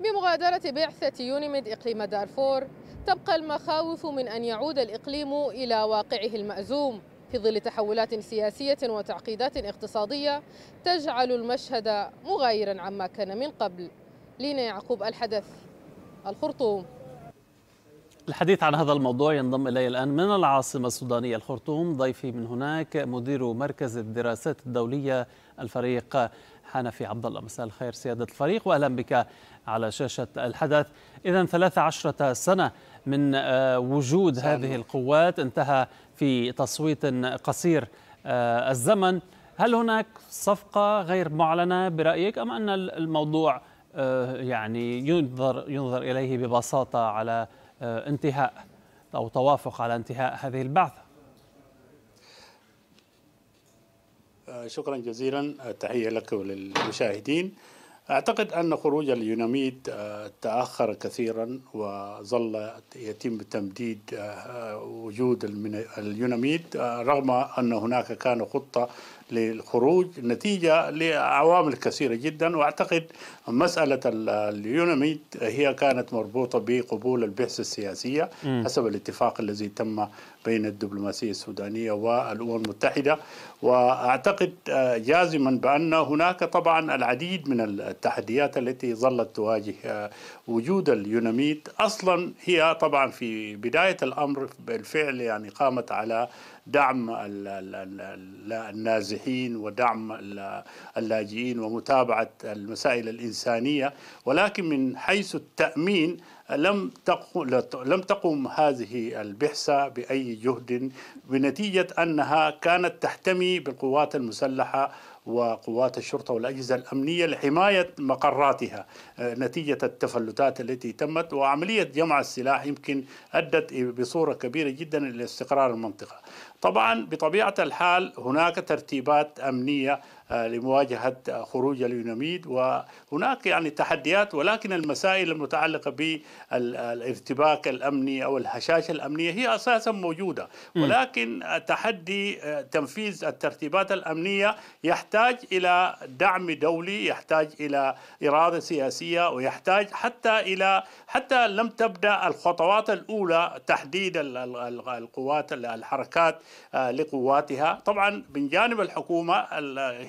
بمغادرة بعثة يونيميد إقليم دارفور تبقى المخاوف من أن يعود الإقليم إلى واقعه المأزوم في ظل تحولات سياسية وتعقيدات اقتصادية تجعل المشهد مغايرا عما كان من قبل لينا يعقوب الحدث الخرطوم الحديث عن هذا الموضوع ينضم إلي الآن من العاصمة السودانية الخرطوم ضيفي من هناك مدير مركز الدراسات الدولية الفريق حنفي عبد الله مساء الخير سيادة الفريق وأهلا بك على شاشة الحدث إذا 13 سنة من آه، وجود هذه القوات انتهى في تصويت قصير آه، الزمن هل هناك صفقة غير معلنة برأيك أم أن الموضوع آه، يعني ينظر ينظر إليه ببساطة على آه، انتهاء أو توافق على انتهاء هذه البعثة آه، شكرا جزيلا آه، تحية لك وللمشاهدين أعتقد أن خروج اليوناميد تأخر كثيرا وظل يتم تمديد وجود اليوناميد رغم أن هناك كان خطة للخروج نتيجة لعوامل كثيرة جدا وأعتقد مسألة اليوناميد هي كانت مربوطة بقبول البعثة السياسية حسب الاتفاق الذي تم بين الدبلوماسية السودانية والأمم المتحدة وأعتقد آه، جازما بأن هناك طبعا العديد من التحديات التي ظلت تواجه آه، وجود اليوناميت أصلا هي طبعا في بداية الأمر بالفعل يعني قامت على دعم النازحين ودعم اللاجئين ومتابعة المسائل الإنسانية ولكن من حيث التأمين لم لم تقم هذه البعثة بأي جهد بنتيجة أنها كانت تحتمي بالقوات المسلحة وقوات الشرطه والاجهزه الامنيه لحمايه مقراتها نتيجه التفلتات التي تمت وعمليه جمع السلاح يمكن ادت بصوره كبيره جدا الى استقرار المنطقه. طبعا بطبيعه الحال هناك ترتيبات امنيه آه، لمواجهة آه، خروج اليوناميد وهناك يعني تحديات ولكن المسائل المتعلقة بالارتباك الأمني أو الهشاشة الأمنية هي أساسا موجودة ولكن تحدي آه، تنفيذ الترتيبات الأمنية يحتاج إلى دعم دولي يحتاج إلى إرادة سياسية ويحتاج حتى إلى حتى لم تبدأ الخطوات الأولى تحديد القوات الحركات لقواتها طبعا من جانب الحكومة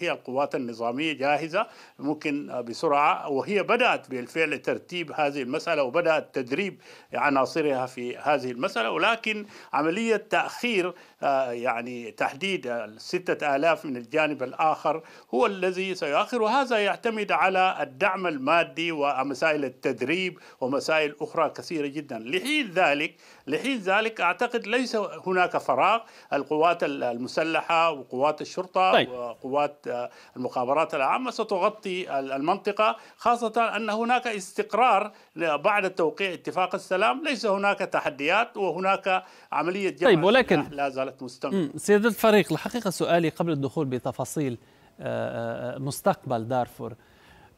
هي القوات النظامية جاهزة ممكن بسرعة وهي بدأت بالفعل ترتيب هذه المسألة وبدأت تدريب عناصرها في هذه المسألة ولكن عملية تأخير آه، يعني تحديد الستة آلاف من الجانب الآخر هو الذي سيؤخر وهذا يعتمد على الدعم المادي ومسائل التدريب ومسائل أخرى كثيرة جدا لحين ذلك لحين ذلك أعتقد ليس هناك فراغ القوات المسلحة وقوات الشرطة طيب. وقوات آه، المخابرات العامة ستغطي المنطقة خاصة أن هناك استقرار بعد توقيع اتفاق السلام السلام ليس هناك تحديات وهناك عملية جمع طيب ولكن لا زالت مستمرة سيادة الفريق الحقيقة سؤالي قبل الدخول بتفاصيل آه، آه، مستقبل دارفور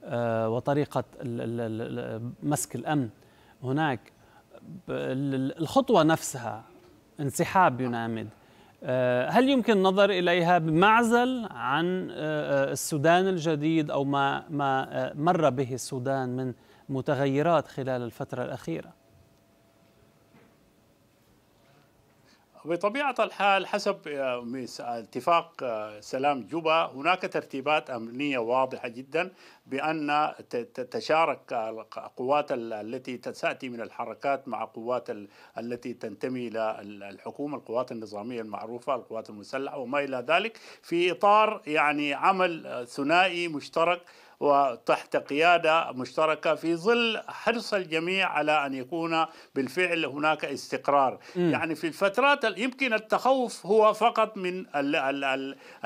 آه، وطريقة مسك الأمن هناك الخطوة نفسها انسحاب ينامد هل يمكن النظر إليها بمعزل عن السودان الجديد أو ما, ما مر به السودان من متغيرات خلال الفترة الأخيرة بطبيعة الحال حسب آه، اتفاق آه، سلام جوبا هناك ترتيبات أمنية واضحة جدا بأن تتشارك القوات آه، التي تأتي من الحركات مع قوات التي تنتمي إلى الحكومة القوات النظامية المعروفة القوات المسلحة وما إلى ذلك في إطار يعني عمل ثنائي مشترك وتحت قيادة مشتركة في ظل حرص الجميع على أن يكون بالفعل هناك استقرار م. يعني في الفترات يمكن التخوف هو فقط من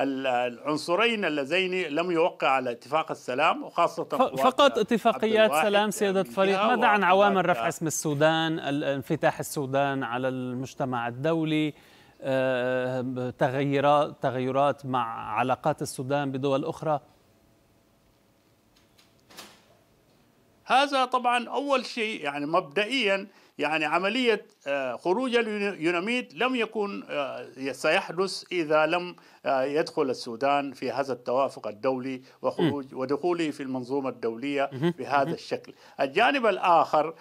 العنصرين اللذين لم يوقع على اتفاق السلام وخاصة فقط اتفاقيات سلام يعني سيادة فريق ماذا عن عوامل رفع اسم السودان انفتاح السودان على المجتمع الدولي آه، تغيرات تغيرات مع علاقات السودان بدول أخرى هذا طبعا أول شيء يعني مبدئيا يعني عملية آه، خروج اليوناميد لم يكن آه، سيحدث إذا لم آه، يدخل السودان في هذا التوافق الدولي وخروج ودخوله في المنظومة الدولية بهذا الشكل الجانب الآخر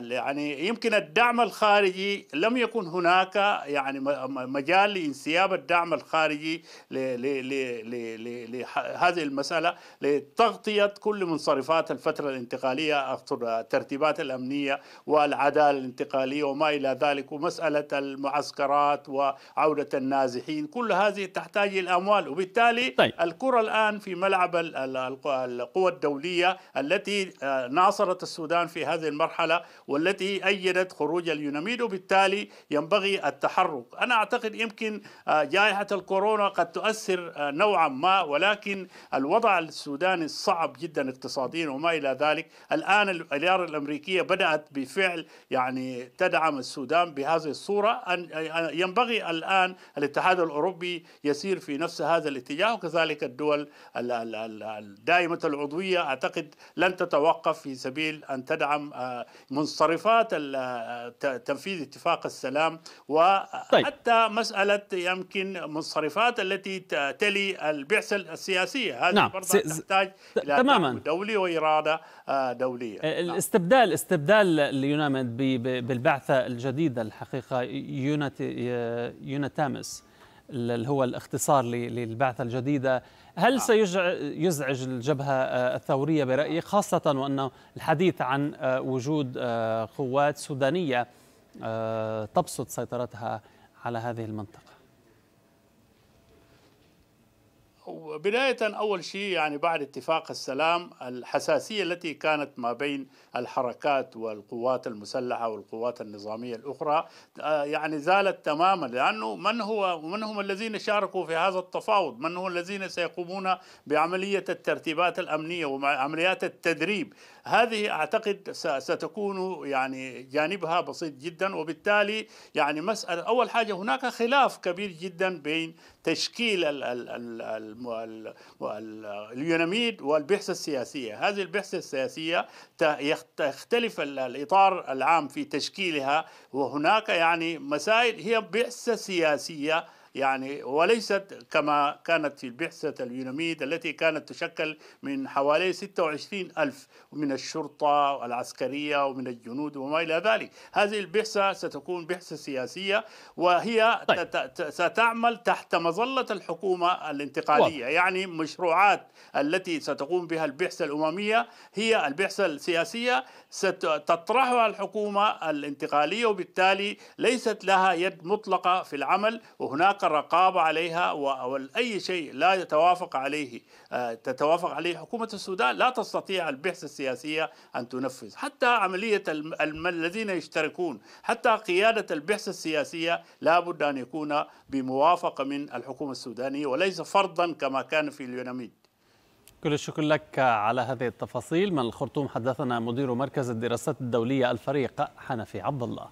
يعني يمكن الدعم الخارجي لم يكن هناك يعني مجال لانسياب الدعم الخارجي لهذه المسألة لتغطية كل منصرفات الفترة الانتقالية الترتيبات الأمنية والعدالة الانتقالية وما إلى ذلك ومسألة المعسكرات وعودة النازحين كل هذه تحتاج إلى أموال وبالتالي طيب. الكرة الآن في ملعب القوى الدولية التي آه، ناصرت السودان في هذه المرحلة والتي أيدت خروج اليوناميد وبالتالي ينبغي التحرك أنا أعتقد يمكن آه، جائحة الكورونا قد تؤثر آه، نوعا ما ولكن الوضع السوداني صعب جدا اقتصاديا وما إلى ذلك الآن الإدارة الأمريكية بدأت بفعل يعني تدعم السودان بهذه الصورة أن ينبغي الآن الاتحاد الأوروبي يسير في نفس هذا الاتجاه وكذلك الدول الدائمة العضوية أعتقد لن تتوقف في سبيل أن تدعم آه، منصرفات تنفيذ اتفاق السلام وحتى طيب. مسألة يمكن منصرفات التي تلي البعثة السياسية هذه نعم. برضه تحتاج إلى تماما دولي وإرادة آه، دولية نعم. الاستبدال استبدال اليونان بالبعثة الجديدة الحقيقة يونت يونتامس اللي هو الاختصار للبعثة الجديدة هل نعم. سيزعج الجبهة آه، الثورية برأيك خاصة وأنه الحديث عن آه، وجود آه، قوات سودانية تبسط سيطرتها على هذه المنطقة بداية أول شيء يعني بعد اتفاق السلام الحساسية التي كانت ما بين الحركات والقوات المسلحة والقوات النظامية الأخرى آه، يعني زالت تماما لأنه من هو من هم الذين شاركوا في هذا التفاوض من هم الذين سيقومون بعملية الترتيبات الأمنية وعمليات التدريب هذه أعتقد ستكون يعني جانبها بسيط جدا وبالتالي يعني مسألة أول حاجة هناك خلاف كبير جدا بين تشكيل اليوناميد والبعثة السياسية هذه البعثة السياسية يختلف الإطار العام في تشكيلها وهناك يعني مسائل هي بعثة سياسية يعني وليست كما كانت في البعثة اليونانية التي كانت تشكل من حوالي 26 ألف من الشرطة والعسكرية ومن الجنود وما إلى ذلك هذه البعثة ستكون بعثة سياسية وهي طيب. ستعمل تحت مظلة الحكومة الانتقالية واضح. يعني مشروعات التي ستقوم بها البعثة الأممية هي البعثة السياسية ستطرحها الحكومة الانتقالية وبالتالي ليست لها يد مطلقة في العمل وهناك الرقابة عليها وأي شيء لا يتوافق عليه آه، تتوافق عليه حكومة السودان لا تستطيع البعثة السياسية أن تنفذ حتى عملية الذين يشتركون حتى قيادة البعثة السياسية لا بد أن يكون بموافقة من الحكومة السودانية وليس فرضا كما كان في اليوناميد كل الشكر لك على هذه التفاصيل من الخرطوم حدثنا مدير مركز الدراسات الدولية الفريق حنفي عبد الله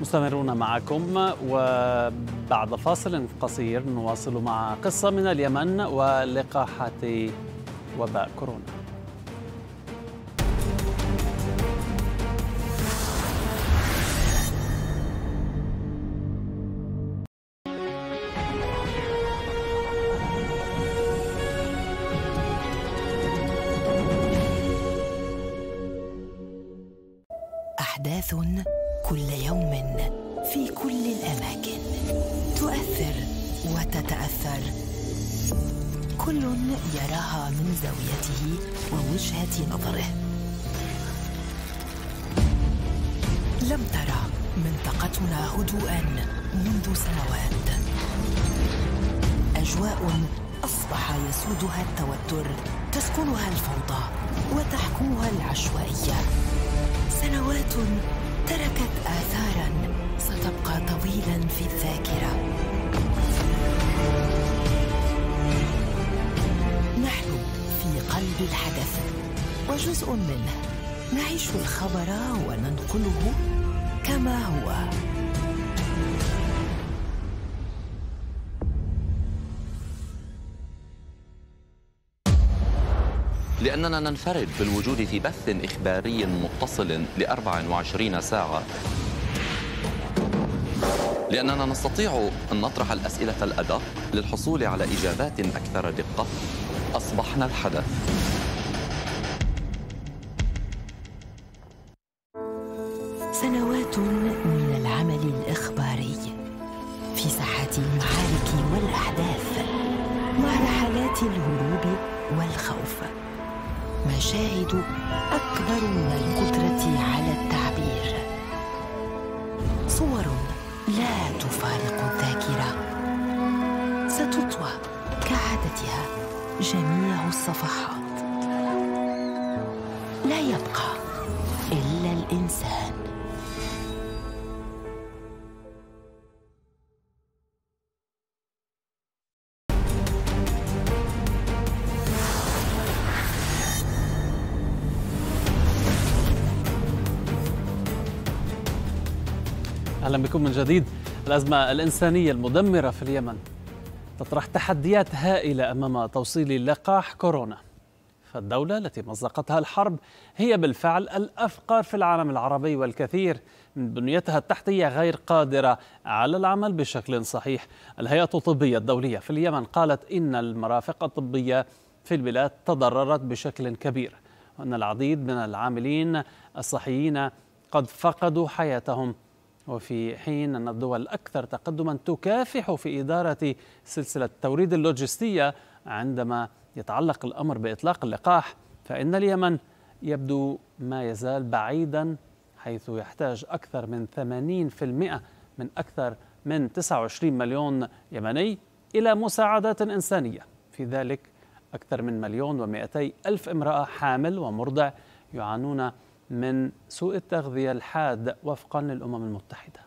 مستمرون معكم وبعد فاصل قصير نواصل مع قصة من اليمن ولقاحات وباء كورونا أحداث كل يوم في كل الاماكن تؤثر وتتاثر كل يراها من زاويته ووجهه نظره لم ترى منطقتنا هدوءا منذ سنوات اجواء اصبح يسودها التوتر تسكنها الفوضى وتحكمها العشوائيه سنوات تركت اثارا تبقى طويلا في الذاكره نحن في قلب الحدث وجزء منه نعيش الخبر وننقله كما هو لأننا ننفرد بالوجود في بث إخباري متصل ل 24 ساعة لأننا نستطيع أن نطرح الأسئلة الأدق للحصول على إجابات أكثر دقة أصبحنا الحدث أهلا بكم من جديد الأزمة الإنسانية المدمرة في اليمن تطرح تحديات هائلة أمام توصيل لقاح كورونا فالدولة التي مزقتها الحرب هي بالفعل الأفقر في العالم العربي والكثير من بنيتها التحتية غير قادرة على العمل بشكل صحيح الهيئة الطبية الدولية في اليمن قالت إن المرافق الطبية في البلاد تضررت بشكل كبير وأن العديد من العاملين الصحيين قد فقدوا حياتهم وفي حين أن الدول الأكثر تقدما تكافح في إدارة سلسلة التوريد اللوجستية عندما يتعلق الأمر بإطلاق اللقاح فإن اليمن يبدو ما يزال بعيدا حيث يحتاج أكثر من 80% من أكثر من 29 مليون يمني إلى مساعدات إنسانية في ذلك أكثر من مليون ومئتي ألف امرأة حامل ومرضع يعانون من سوء التغذية الحاد وفقا للأمم المتحدة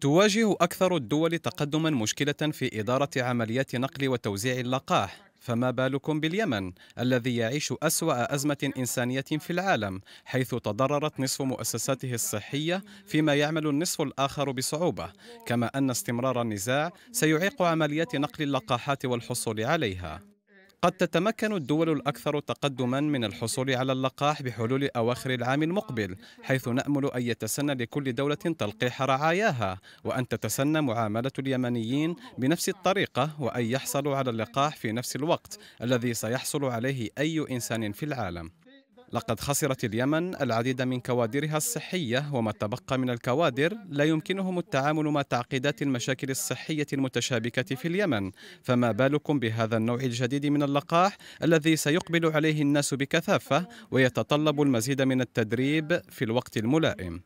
تواجه أكثر الدول تقدما مشكلة في إدارة عمليات نقل وتوزيع اللقاح فما بالكم باليمن الذي يعيش أسوأ أزمة إنسانية في العالم حيث تضررت نصف مؤسساته الصحية فيما يعمل النصف الآخر بصعوبة كما أن استمرار النزاع سيعيق عمليات نقل اللقاحات والحصول عليها قد تتمكن الدول الأكثر تقدما من الحصول على اللقاح بحلول أواخر العام المقبل حيث نأمل أن يتسنى لكل دولة تلقيح رعاياها وأن تتسنى معاملة اليمنيين بنفس الطريقة وأن يحصلوا على اللقاح في نفس الوقت الذي سيحصل عليه أي إنسان في العالم لقد خسرت اليمن العديد من كوادرها الصحية وما تبقى من الكوادر لا يمكنهم التعامل مع تعقيدات المشاكل الصحية المتشابكة في اليمن فما بالكم بهذا النوع الجديد من اللقاح الذي سيقبل عليه الناس بكثافة ويتطلب المزيد من التدريب في الوقت الملائم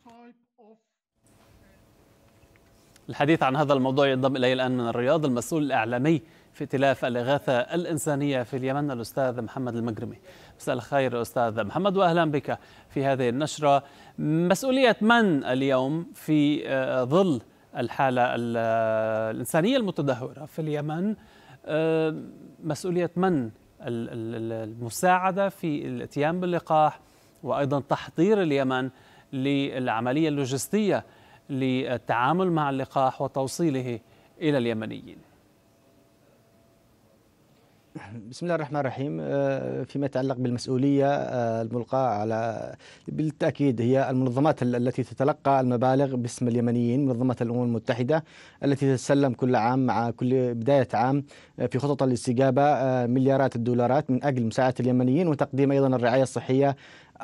الحديث عن هذا الموضوع ينضم إلي الآن من الرياض المسؤول الإعلامي في ائتلاف الإغاثة الإنسانية في اليمن الأستاذ محمد المجرمي مساء الخير أستاذ محمد وأهلا بك في هذه النشرة مسؤولية من اليوم في آه، ظل الحالة آه، الإنسانية المتدهورة في اليمن آه، مسؤولية من المساعدة في الاتيان باللقاح وأيضا تحضير اليمن للعملية اللوجستية للتعامل مع اللقاح وتوصيله إلى اليمنيين بسم الله الرحمن الرحيم آه، فيما يتعلق بالمسؤولية آه، الملقاة على بالتأكيد هي المنظمات التي تتلقى المبالغ باسم اليمنيين منظمة الأمم المتحدة التي تتسلم كل عام مع كل بداية عام آه، في خطط الاستجابة مليارات الدولارات من أجل مساعدة اليمنيين وتقديم أيضا الرعاية الصحية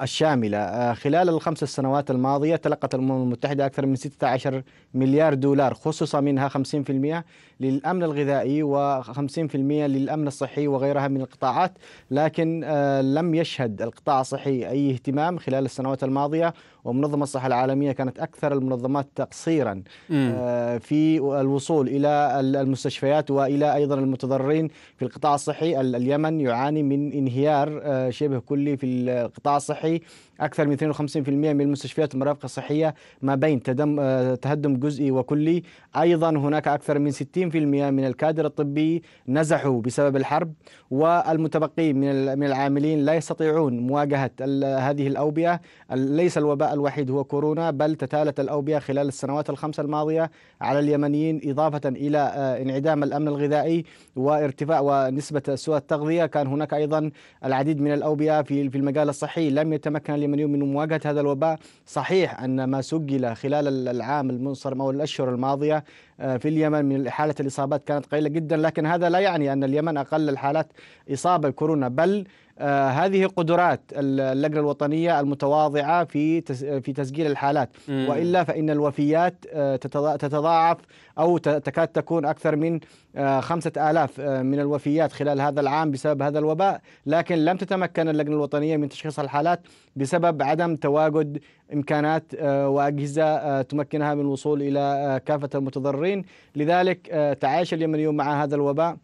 الشاملة آه، خلال الخمس السنوات الماضية تلقت الأمم المتحدة أكثر من 16 مليار دولار خصص منها 50% للأمن الغذائي و50% للأمن الصحي وغيرها من القطاعات لكن آه، لم يشهد القطاع الصحي أي اهتمام خلال السنوات الماضية ومنظمة الصحة العالمية كانت أكثر المنظمات تقصيرا آه، في الوصول إلى المستشفيات وإلى أيضا المتضررين في القطاع الصحي اليمن يعاني من انهيار شبه كلي في القطاع الصحي الصحي أكثر من 52% من المستشفيات والمرافق الصحية ما بين تدم آه، تهدم جزئي وكلي أيضا هناك أكثر من 60% من الكادر الطبي نزحوا بسبب الحرب والمتبقين من العاملين لا يستطيعون مواجهة هذه الأوبئة ليس الوباء الوحيد هو كورونا بل تتالت الأوبئة خلال السنوات الخمسة الماضية على اليمنيين إضافة إلى آه، انعدام الأمن الغذائي وارتفاع ونسبة سوء التغذية كان هناك أيضا العديد من الأوبئة في المجال الصحي لم يتمكن اليمنيون من مواجهة هذا الوباء صحيح أن ما سجل خلال العام المنصرم أو الأشهر الماضية آه، في اليمن من حالة الإصابات كانت قليلة جدا لكن هذا لا يعني أن اليمن أقل الحالات إصابة بكورونا بل آه، هذه قدرات اللجنه الوطنيه المتواضعه في في تسجيل الحالات والا فان الوفيات آه، تتضاعف او تكاد تكون اكثر من آه، خمسة آلاف من الوفيات خلال هذا العام بسبب هذا الوباء لكن لم تتمكن اللجنه الوطنيه من تشخيص الحالات بسبب عدم تواجد امكانات واجهزه تمكنها من الوصول الى كافه المتضررين لذلك تعايش اليمنيون مع هذا الوباء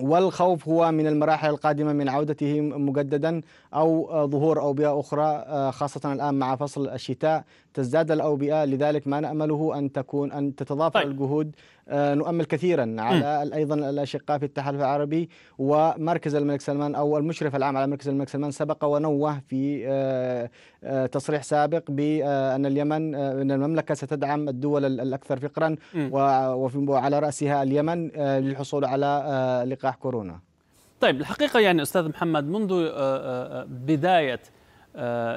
والخوف هو من المراحل القادمة من عودته مجددا أو ظهور أوبئة أخرى آه، خاصة الآن مع فصل الشتاء تزداد الأوبئة لذلك ما نأمله أن تكون أن تتضافر طيب. الجهود آه، نؤمل كثيرا على ايضا الاشقاء في التحالف العربي ومركز الملك سلمان او المشرف العام على مركز الملك سلمان سبق ونوه في آه، آه، تصريح سابق بان اليمن ان المملكه ستدعم الدول الاكثر فقرا وعلى راسها اليمن للحصول على لقاح كورونا. طيب الحقيقه يعني استاذ محمد منذ بدايه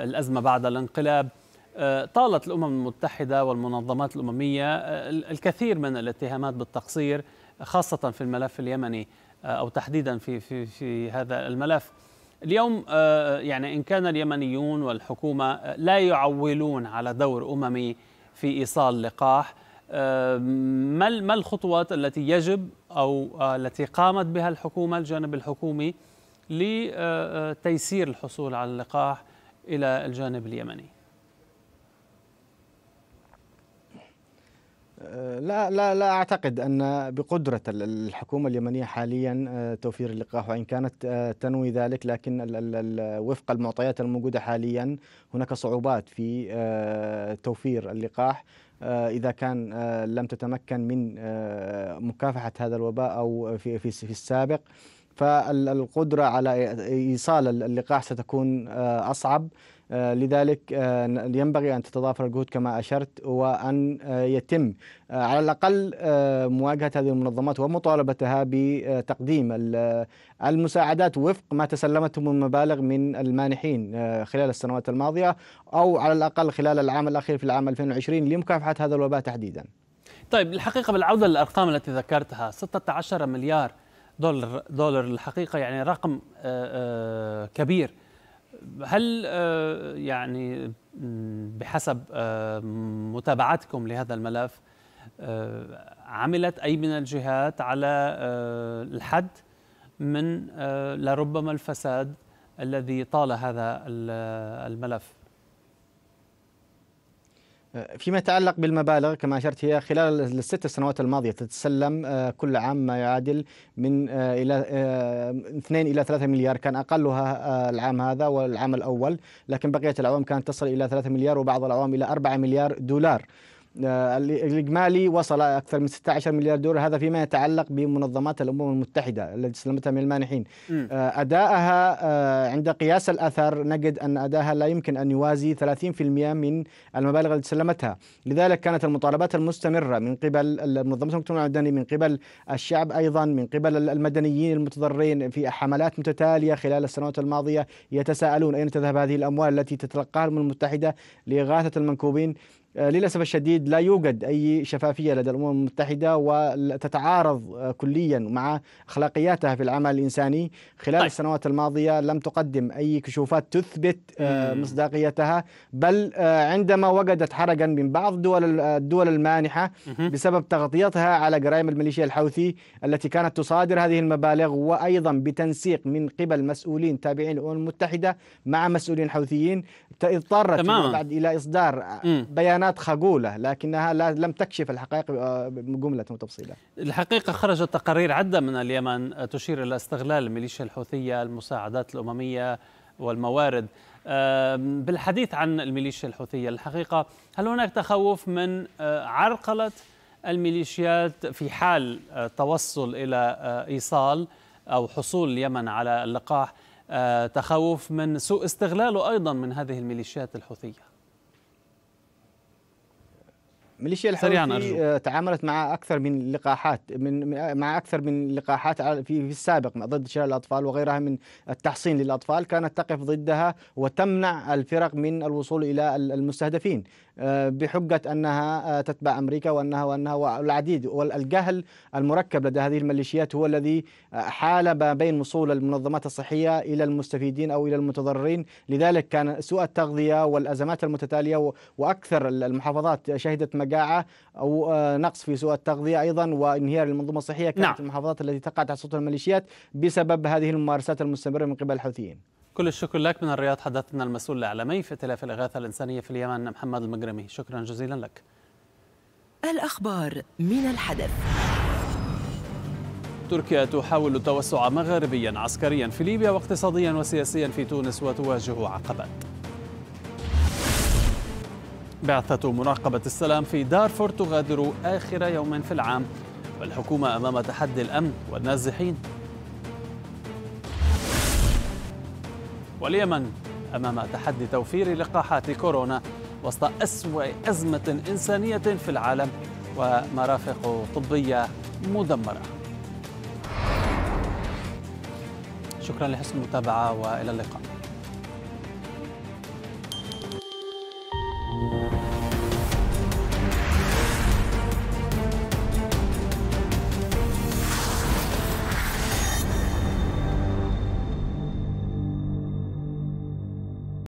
الازمه بعد الانقلاب آه، طالت الامم المتحده والمنظمات الامميه آه، الكثير من الاتهامات بالتقصير خاصه في الملف اليمني آه، او تحديدا في في في هذا الملف. اليوم يعني ان كان اليمنيون والحكومه لا يعولون على دور اممي في ايصال لقاح ما ما الخطوات التي يجب او التي قامت بها الحكومه الجانب الحكومي لتيسير الحصول على اللقاح الى الجانب اليمني؟ أه، لا لا لا اعتقد ان بقدره الحكومه اليمنيه حاليا أه، توفير اللقاح وان كانت أه، تنوي ذلك لكن وفق المعطيات الموجوده حاليا هناك صعوبات في توفير اللقاح اذا كان لم تتمكن من مكافحه هذا الوباء او في في السابق فالقدره على ايصال اللقاح ستكون اصعب آه، لذلك آه، ينبغي أن تتضافر الجهود كما أشرت وأن آه، يتم على الأقل مواجهة هذه المنظمات ومطالبتها بتقديم المساعدات وفق ما تسلمته من مبالغ من المانحين خلال السنوات الماضية أو على الأقل خلال العام الأخير في العام 2020 لمكافحة هذا الوباء تحديدا طيب الحقيقة بالعودة للأرقام التي ذكرتها 16 مليار دولار دولار الحقيقة يعني رقم كبير هل آه، يعني بحسب آه، متابعتكم لهذا الملف آه، عملت أي من الجهات على الحد من لربما الفساد الذي طال هذا الملف فيما يتعلق بالمبالغ كما أشرت هي خلال الست سنوات الماضية تتسلم آه، كل عام ما يعادل من آه، إلى 2 آه، إلى 3 مليار كان أقلها العام هذا والعام الأول لكن بقية الاعوام كانت تصل إلى 3 مليار وبعض الاعوام إلى 4 مليار دولار آه، الإجمالي وصل أكثر من 16 مليار دولار هذا فيما يتعلق بمنظمات الأمم المتحدة التي استلمتها من المانحين م. آه، آه، عند قياس الأثر نجد أن ادائها لا يمكن أن يوازي 30% من المبالغ التي استلمتها لذلك كانت المطالبات المستمرة من قبل منظمة المجتمع المدني من قبل الشعب أيضا من قبل المدنيين المتضررين في حملات متتالية خلال السنوات الماضية يتساءلون أين تذهب هذه الأموال التي تتلقاها الأمم المتحدة لإغاثة المنكوبين آه، للاسف الشديد لا يوجد اي شفافيه لدى الامم المتحده وتتعارض آه، كليا مع اخلاقياتها في العمل الانساني خلال طيب. السنوات الماضيه لم تقدم اي كشوفات تثبت آه، مصداقيتها بل عندما وجدت حرجا من بعض دول الدول المانحه بسبب تغطيتها على جرائم الميليشيا الحوثي التي كانت تصادر هذه المبالغ وايضا بتنسيق من قبل مسؤولين تابعين للامم المتحده مع مسؤولين حوثيين اضطرت بعد الى اصدار بيانات بيانات خجولة لكنها لم تكشف الحقائق آه، جملة وتفصيلا الحقيقة خرجت تقارير عدة من اليمن آه، تشير إلى استغلال الميليشيا الحوثية المساعدات الأممية والموارد آه، بالحديث عن الميليشيا الحوثية الحقيقة هل هناك تخوف من عرقلة الميليشيات في حال توصل إلى إيصال أو حصول اليمن على اللقاح تخوف من سوء استغلاله أيضا من هذه الميليشيات الحوثية ميليشيا الحوثي آه، تعاملت مع اكثر من لقاحات من مع اكثر من لقاحات في في السابق ضد شلل الاطفال وغيرها من التحصين للاطفال كانت تقف ضدها وتمنع الفرق من الوصول الى المستهدفين آه، بحجة أنها آه، تتبع أمريكا وأنها وأنها والعديد والجهل المركب لدى هذه الميليشيات هو الذي حال ما بين وصول المنظمات الصحية إلى المستفيدين أو إلى المتضررين لذلك كان سوء التغذية والأزمات المتتالية وأكثر المحافظات شهدت الشجاعه او آه، نقص في سوء التغذيه ايضا وانهيار المنظومه الصحيه كانت نعم. المحافظات التي تقع تحت سلطه الميليشيات بسبب هذه الممارسات المستمره من قبل الحوثيين. كل الشكر لك من الرياض حدثنا المسؤول الاعلامي في ائتلاف الاغاثه الانسانيه في اليمن محمد المجرمي شكرا جزيلا لك. الاخبار من الحدث. تركيا تحاول التوسع مغاربيا عسكريا في ليبيا واقتصاديا وسياسيا في تونس وتواجه عقبات بعثة مراقبة السلام في دارفور تغادر آخر يوم في العام والحكومة أمام تحدي الأمن والنازحين واليمن أمام تحدي توفير لقاحات كورونا وسط أسوأ أزمة إنسانية في العالم ومرافق طبية مدمرة شكرا لحسن المتابعة وإلى اللقاء